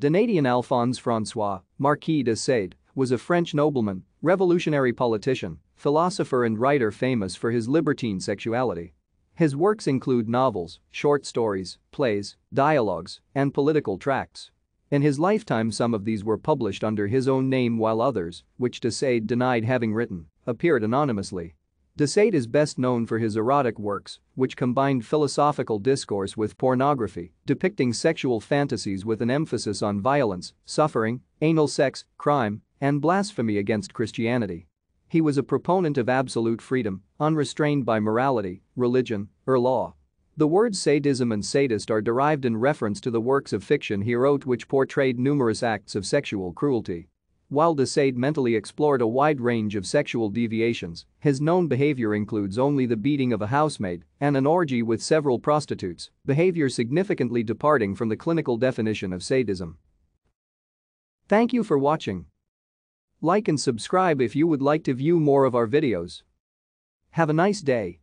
Danadian Alphonse François, Marquis de Sade, was a French nobleman, revolutionary politician, philosopher and writer famous for his libertine sexuality. His works include novels, short stories, plays, dialogues, and political tracts. In his lifetime some of these were published under his own name while others, which de Sade denied having written, appeared anonymously. De Sade is best known for his erotic works, which combined philosophical discourse with pornography, depicting sexual fantasies with an emphasis on violence, suffering, anal sex, crime, and blasphemy against Christianity. He was a proponent of absolute freedom, unrestrained by morality, religion, or law. The words sadism and sadist are derived in reference to the works of fiction he wrote which portrayed numerous acts of sexual cruelty. While Desaid mentally explored a wide range of sexual deviations, his known behavior includes only the beating of a housemaid and an orgy with several prostitutes, behavior significantly departing from the clinical definition of sadism. Thank you for watching. Like and subscribe if you would like to view more of our videos. Have a nice day.